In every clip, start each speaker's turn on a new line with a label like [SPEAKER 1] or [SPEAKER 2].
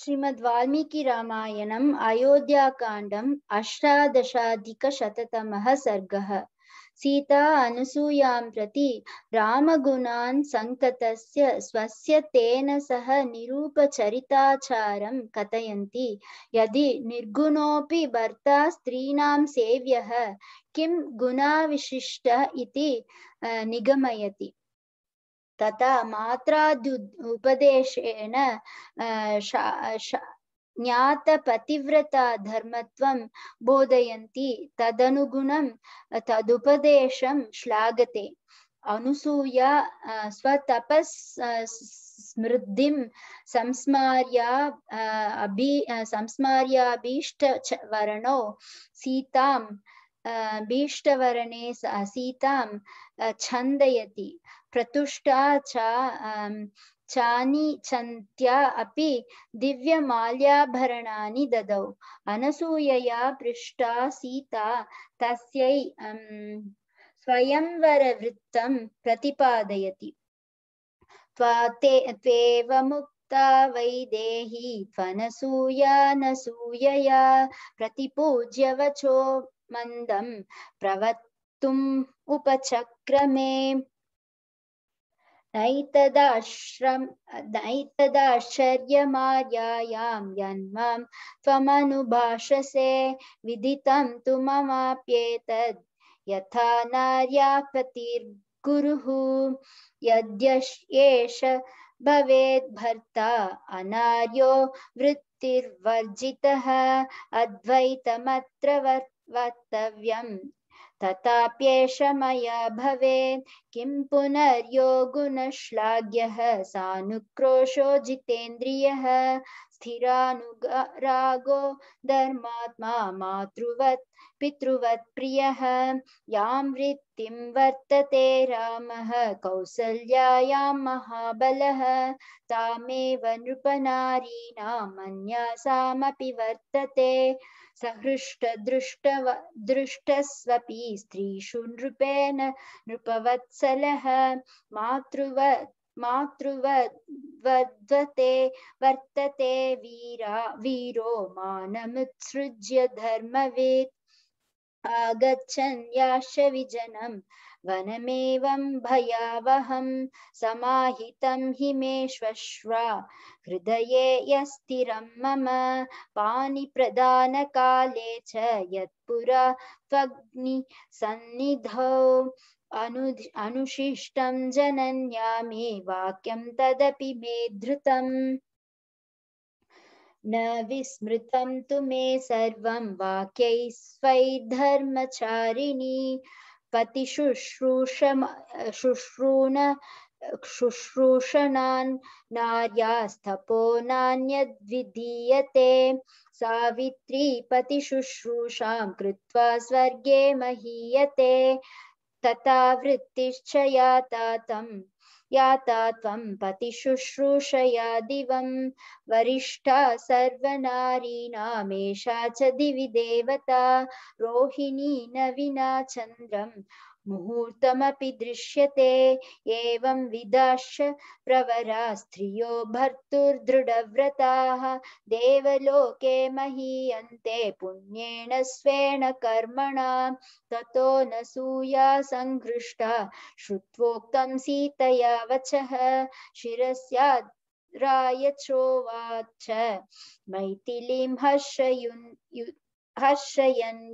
[SPEAKER 1] श्रीमद् वाल्मीकि रामायणम् अयोध्याकाण्डम् अष्टादशाधिकशततमः सर्गः सीता अनुसूयां प्रति रामगुणान् सङ्कतस्य स्वस्य तेन सह निरूपचरिताचारं कथयन्ति यदि निर्गुणोऽपि भर्ता स्त्रीणां सेव्यः किं गुणाविशिष्ट इति निगमयति तथा मात्रादु उपदेशेन ज्ञातपतिव्रता धर्मत्वं बोधयन्ति तदनुगुणं तदुपदेशं श्लाघते अनुसूया स्वतपस् स्मृद्धिं संस्मार्या अभि संस्मार्याभीष्टवरणौ सीतां भीष्टवर्णे सीता छन्दयति प्रतुष्टा च चानि चन्त्या अपि दिव्यमाल्याभरणानि ददौ अनसूयया पृष्टा सीता तस्यै स्वयंवरवृत्तं प्रतिपादयति त्वेव मुक्ता वैदेही त्वनसूया न सूयया प्रतिपूज्य वचो मंदम प्रवत्तुम् उपचक्रमे नैतदाश्रम विदितं तु ममाप्येतद् यथा नार्या नार्यापतिर्गुरुः यद्येष भवेद्भर्ता अनार्यो वृत्तिर्वर्जितः अद्वैतमत्र वर्त वक्तव्यम् तथाप्येष मया भवेत् किं पुनर्यो गुणश्लाघ्यः सानुक्रोशो जितेन्द्रियः स्थिरानुरागो धर्मात्मा मातृवत् पितृवत् प्रियः यां वृत्तिं वर्तते रामः कौसल्यायां महाबलः तामेव नृपनारीणामन्यासामपि वर्तते दृष्टव दृष्टस्वी स्त्रीषु नृपेण नृपवत्सल मातृव मातृवद्वते वर्तते वीरा वीरो मानमुत्सृज्य धर्मवेत् आगच्छन् याश्च विजनं वनमेवं भयावहं समाहितं हि हृदये यस्थिरं मम पाणिप्रदानकाले च यत्पुरा त्वग्निसन्निधौ अनु अनुशिष्टं जनन्या मे वाक्यं तदपि मे धृतम् न विस्मृत तु मे सर्वं वाक्यैः स्वैर्धर्मचारिणी पतिशुश्रूष शुश्रूण शुश्रूषणान् नार्यास्तपो नान्यद्विधीयते सावित्री पतिशुश्रूषां कृत्वा स्वर्गे महीयते तथा वृत्तिश्च याता याता पतिशुश्रूषया दिव वरिष्ठा सर्वनारीणामेषा च दिवि देवता रोहिणी नवीना विना मुहूर्तमपि दृश्यते एवं विदाश प्रवरा स्त्रियो भर्तुर्दृढ़व्रता देवलोके महीयन्ते पुण्येन स्वेण कर्मणा ततो न सूया संघृष्टा श्रुत्वोक्तं सीतया वचः शिरस्या रायचोवाच मैथिलीं हर्षयुन् हर्षयन्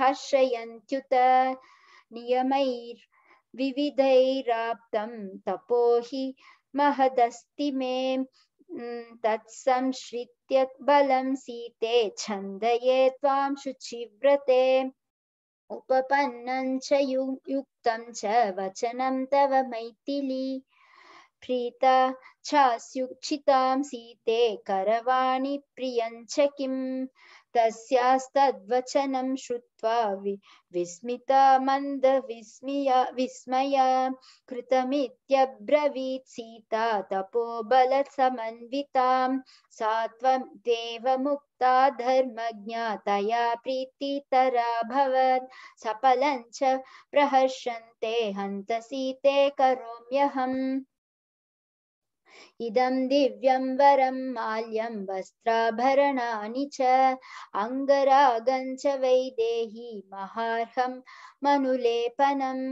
[SPEAKER 1] हर्षयन्त्युत नियमैर् विविधैराप्तं तपो हि महदस्ति मे तत्संश्रित्य बलं सीते छन्दये त्वां शुचिव्रते उपपन्नं च यु युक्तं च वचनं तव मैथिली प्रीता चास्युक्षितां सीते करवाणि प्रियं च किम् तस्यास्तद्वचनं श्रुत्वा वि विस्मिता मन्दविस्मिया विस्मया कृतमित्यब्रवीत् सीता तपोबलसमन्वितां सा त्वं देवमुक्ता धर्मज्ञातया भवत् सफलं च प्रहर्षन्ते हन्त सीते करोम्यहम् इदं दिव्यं वरं माल्यं वस्त्राभरणानि च अङ्गरागं च वैदेही महार्हं मनुलेपनं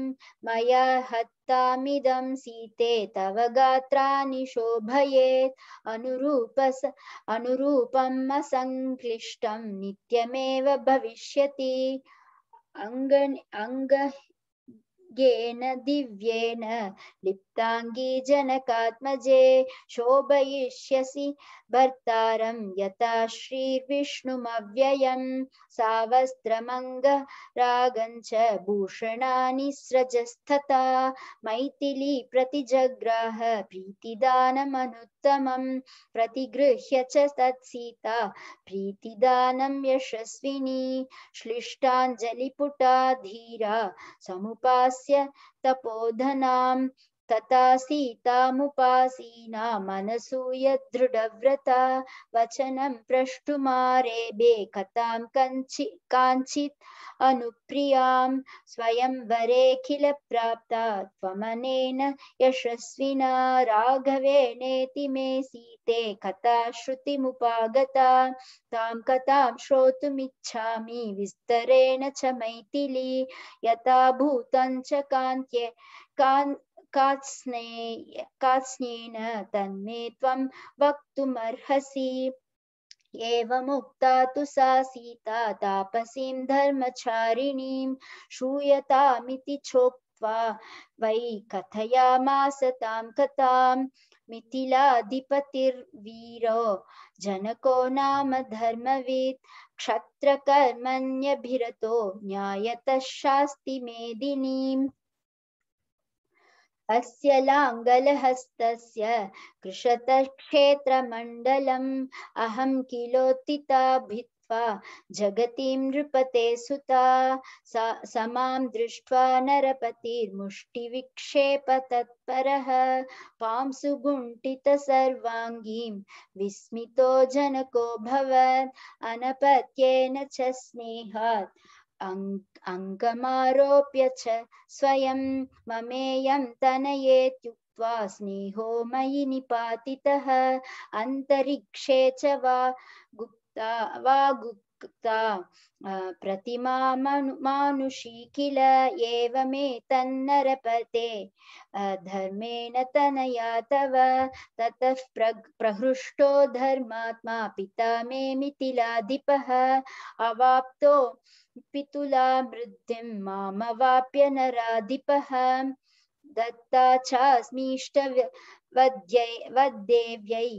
[SPEAKER 1] मया हत्तामिदं सीते तव गात्राणि शोभयेत् अनुरूपस अनुरूपम् असङ्क्लिष्टं नित्यमेव भविष्यति अङ्ग अङ्ग दिव्येन दिव्येन लिप्तांगी जनकात्मजे शोभयिष्यसि भर्तारं यथा श्रीविष्णुमव्ययं सावस्त्रमङ्गरागञ्च भूषणानि स्रजस्तथा मैथिली प्रतिजग्राह प्रीतिदानमनुत्तमं प्रतिगृह्य च तत्सीता प्रीतिदानं यशस्विनी श्लिष्टाञ्जलिपुटा धीरा समुपास तपोधना तथा सीतामुपासीना मनसू यदृढव्रता वचनं प्रष्टुमारेभे कथा कंचि काञ्चित् अनुप्रियां स्वयं वरे किल प्राप्ता त्वमनेन राघवे राघवेणेति मे सीते कथा श्रुतिमुपागता तां कथा श्रोतुमिच्छामि विस्तरेण च मैथिली यथा भूत च कान्त्ये कात्स्ने कात्स्नेन तन्मे त्वं वक्तुमर्हसि एवमुक्ता तु सा सीता तापसीं धर्मचारिणीं श्रूयतामिति चोक्त्वा वै कथयामास तां कथां मिथिलाधिपतिर्वीरो जनको नाम धर्मवित् क्षत्रकर्मण्यभिरतो न्यायतः शास्ति मेदिनीम् अस्य लाङ्गलहस्तस्य कृषतक्षेत्रमण्डलम् अहं किलोत्थिता भित्त्वा जगतीं नृपते सुता सा समां दृष्ट्वा नरपतिर्मुष्टिविक्षेपतत्परः पांसुगुण्टितसर्वाङ्गीं विस्मितो जनको भवत् अनपत्येन च स्नेहात् अङ्गमारोप्य च स्वयं ममेयं तनयेत्युक्त्वा स्नेहो मयि निपातितः अन्तरिक्षे च वा गुप् गुप्ता प्रतिमा मानुषी किल एवमेतन्नरपते धर्मेण तनया तव ततः प्रहृष्टो धर्मात्मा पिता मे मिथिलाधिपः अवाप्तो पितुला मृद्धिं मामवाप्य नराधिपः दत्ता चास्मीष्टवद्यै वद्देव्यै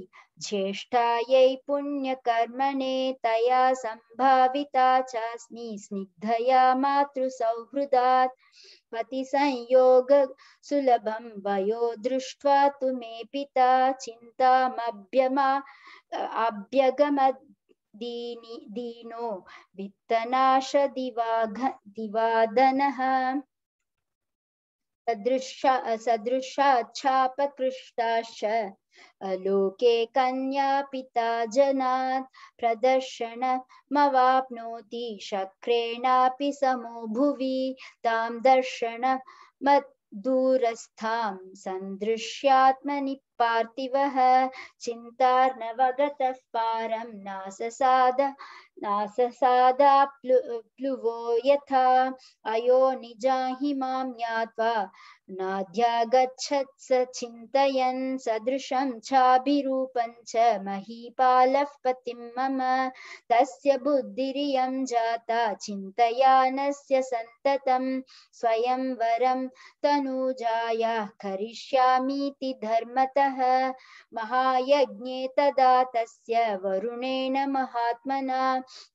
[SPEAKER 1] ज्येष्ठायै पुण्यकर्मणे तया सम्भाविता चास्मि स्निग्धया मातृसौहृदात् पतिसंयोगसुलभं वयो दृष्ट्वा तु मे पिता चिन्तामभ्यमा अभ्यगमद् दीनि दीनो वित्तनाश दिवाघ दिवादनः सदृशा सदृशाच्छापकृष्टाश्च अलोके कन्या पिता जनात् प्रदर्शनमवाप्नोति शक्रेणापि समो भुवि तां दर्शनमत् दूरस्थां सन्दृश्यात्मनि पार्थिवः चिन्तार्णवगतः पारं नाससाद नाससादा प्लुवो यथा अयो निजाहि मां ज्ञात्वा नाद्यागच्छत् स चिन्तयन् सदृशं चाभिरूपं च महीपालः पतिं मम तस्य बुद्धिरियं जाता चिन्तयानस्य सन्ततं स्वयं वरं तनूजायाः करिष्यामीति धर्मतः महायज्ञे तदा तस्य वरुणेन महात्मना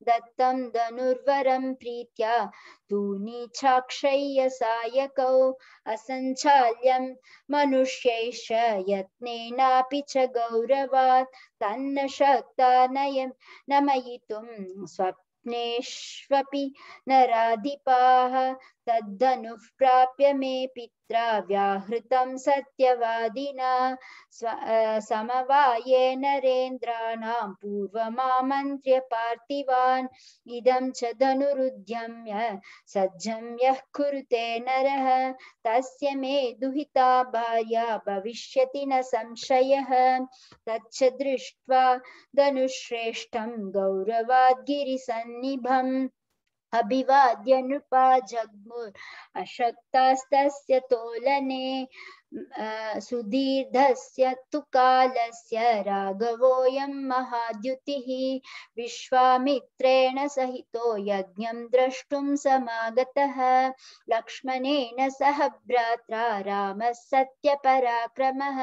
[SPEAKER 1] दत्तं धनुर्वरं प्रीत्या तूनीक्षाक्षय्य सायकौ असञ्चाल्यं मनुष्यैष यत्नेनापि च गौरवात् तन्न शक्ता नयं नमयितुं स्वप्नेष्वपि नराधिपाः तदनुप्राप्य मे पिता व्याहृत सत्यवादिना समवाये नरेन्द्राण पूर्व मंत्र्य इदं च धनुरुद्यम्य सज्जम युते नर तस् मे दुहिता भार् भविष्य न संशय तच्च दृष्ट्वा धनुश्रेष्ठं गौरवाद्गिरिसन्निभम् अभिवाद्य नृपा जग्मुर् अशक्तास्तस्य तोलने सुदीर्घस्य तु कालस्य राघवोऽयं महाद्युतिः विश्वामित्रेण सहितो यज्ञं द्रष्टुं समागतः लक्ष्मणेन सह भ्रात्रा रामः सत्यपराक्रमः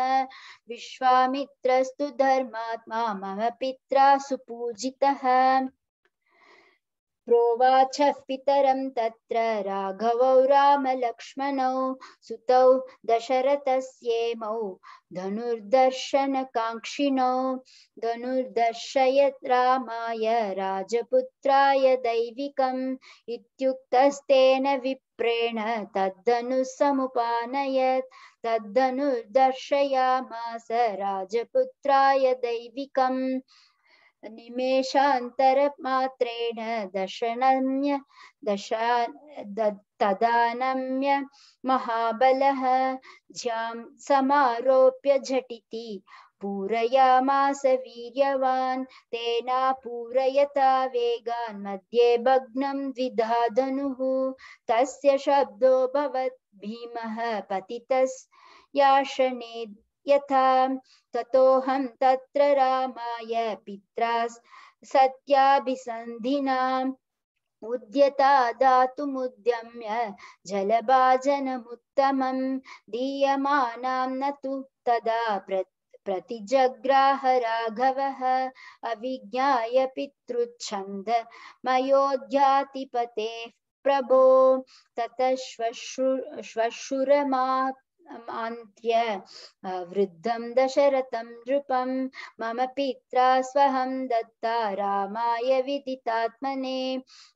[SPEAKER 1] विश्वामित्रस्तु धर्मात्मा मम पित्रा सुपूजितः प्रोवाच पितरं तत्र राघवौ रामलक्ष्मणौ सुतौ दशरथस्येमौ धनुर्दर्शनकाङ्क्षिणौ धनुर्दर्शयत् रामाय राजपुत्राय दैविकम् इत्युक्तस्तेन विप्रेण तद्धनुः समुपानयत् तद्धनुर्दर्शयामास राजपुत्राय दैविकम् निमेषान्तरमात्रेण दशनम्य दशा तदानम्य महाबलः ज्यां समारोप्य झटिति पूरयामास वीर्यवान् तेना पूरयता वेगान् मध्ये भग्नं तस्य शब्दो भवत् भीमः पतितस्याशने यथां ततोऽहं तत्र रामाय पित्रा उद्यता दातुमुद्यम्य जलभाजनमुत्तमं दीयमानां न तु तदा प्र प्रतिजग्राह राघवः अविज्ञाय पितृच्छन्द मयोध्यातिपतेः प्रभो ततः श्वशुरमात् वृद्धम वृद्धं दशरथं नृपं मम पित्रा स्वहं दत्ता रामाय विदितात्मने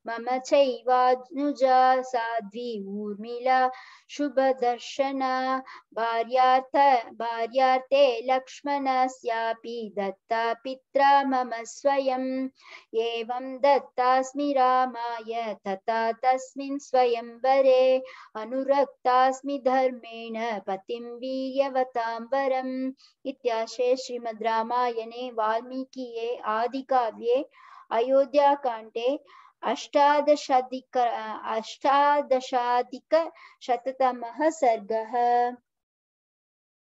[SPEAKER 1] मम चैवानुजा साध्वी ऊर्मिला शुभदर्शना भार्यार्थ भार्यार्थे लक्ष्मणस्यापि दत्ता पित्रा मम स्वयम् एवं दत्तास्मि रामाय तथा तस्मिन् स्वयंवरे अनुरक्तास्मि धर्मेण पतिं वीर्यवताम्बरम् इत्याशे श्रीमद् रामायणे वाल्मीकीये आदिकाव्ये अयोध्याकाण्डे अष्टादशाधिक अष्टादशाधिकशततमः सर्गः